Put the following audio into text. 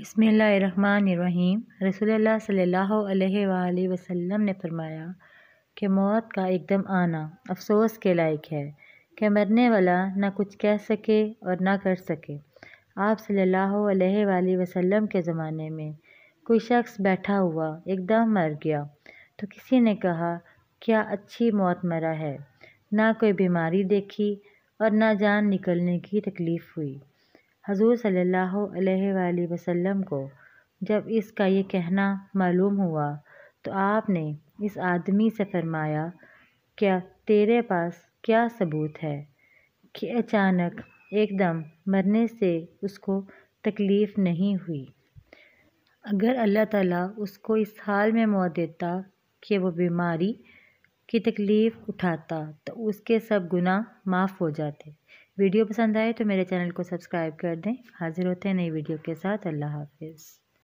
बसमीम रसोल्ला सल्ला वसम ने फरमाया कि मौत का एकदम आना अफसोस के लायक है कि मरने वाला ना कुछ कह सके और ना कर सके आप सल्ला वसम के ज़माने में कोई शख्स बैठा हुआ एकदम मर गया तो किसी ने कहा क्या अच्छी मौत मरा है ना कोई बीमारी देखी और ना जान निकलने की तकलीफ़ हुई हजूर सल्ला वसम को जब इसका ये कहना मालूम हुआ तो आपने इस आदमी से फरमाया क्या तेरे पास क्या सबूत है कि अचानक एकदम मरने से उसको तकलीफ़ नहीं हुई अगर अल्लाह ताला उसको इस हाल में मौत देता कि वो बीमारी की तकलीफ़ उठाता तो उसके सब गुना माफ़ हो जाते वीडियो पसंद आए तो मेरे चैनल को सब्सक्राइब कर दें हाज़िर होते हैं नई वीडियो के साथ अल्लाह हाफिज़